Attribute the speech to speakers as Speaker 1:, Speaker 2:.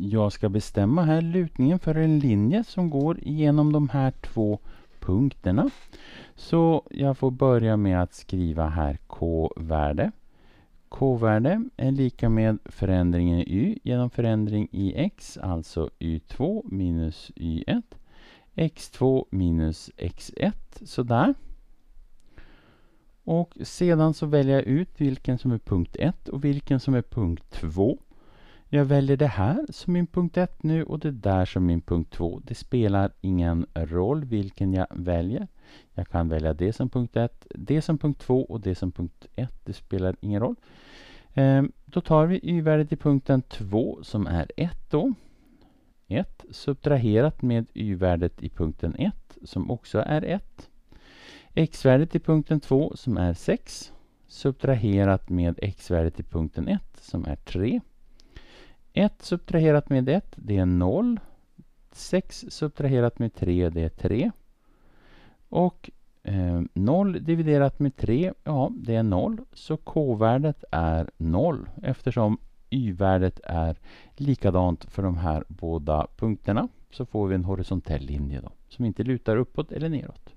Speaker 1: jag ska bestämma här lutningen för en linje som går genom de här två punkterna. Så jag får börja med att skriva här k-värde. K-värde är lika med förändringen i y genom förändring i x, alltså y2 minus y1. x2 minus x1, sådär. Och sedan så väljer jag ut vilken som är punkt 1 och vilken som är punkt 2. Jag väljer det här som min punkt 1 nu och det där som min punkt 2. Det spelar ingen roll vilken jag väljer. Jag kan välja det som punkt 1, det som punkt 2 och det som punkt 1. Det spelar ingen roll. Ehm, då tar vi y-värdet i punkten 2 som är 1 då. 1 subtraherat med y-värdet i punkten 1 som också är 1. x-värdet i punkten 2 som är 6 subtraherat med x-värdet i punkten 1 som är 3 1 subtraherat med 1, det är 0. 6 subtraherat med 3, det är 3. Och eh, 0 dividerat med 3, ja, det är 0. Så k-värdet är 0 eftersom y-värdet är likadant för de här båda punkterna. Så får vi en horisontell linje då, som inte lutar uppåt eller neråt.